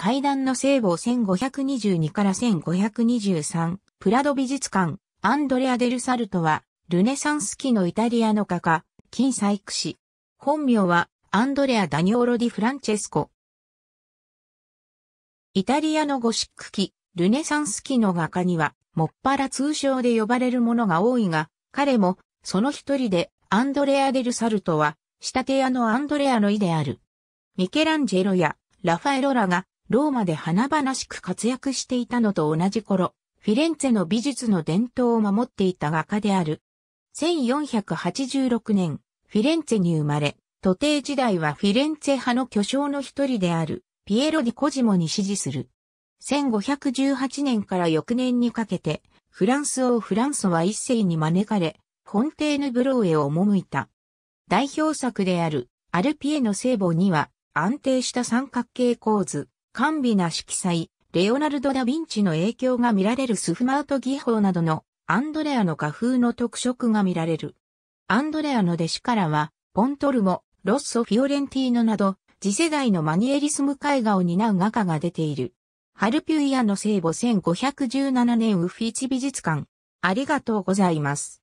階段の聖母1522から1523、プラド美術館、アンドレア・デル・サルトは、ルネサンス期のイタリアの画家、金細工師。本名は、アンドレア・ダニオロ・ディ・フランチェスコ。イタリアのゴシック期、ルネサンス期の画家には、もっぱら通称で呼ばれるものが多いが、彼も、その一人で、アンドレア・デル・サルトは、仕立て屋のアンドレアの意である。ミケランジェロや、ラファエロラが、ローマで華々しく活躍していたのと同じ頃、フィレンツェの美術の伝統を守っていた画家である。1486年、フィレンツェに生まれ、徒弟時代はフィレンツェ派の巨匠の一人である、ピエロ・ディ・コジモに支持する。1518年から翌年にかけて、フランス王フランソは一世に招かれ、フォンテーヌ・ブローへ赴いた。代表作である、アルピエの聖母には、安定した三角形構図、甘美な色彩、レオナルド・ダ・ヴィンチの影響が見られるスフマート技法などのアンドレアの画風の特色が見られる。アンドレアの弟子からは、ポントルモ、ロッソ・フィオレンティーノなど、次世代のマニエリスム絵画を担う画家が出ている。ハルピュイアの聖母1517年ウフィーチ美術館。ありがとうございます。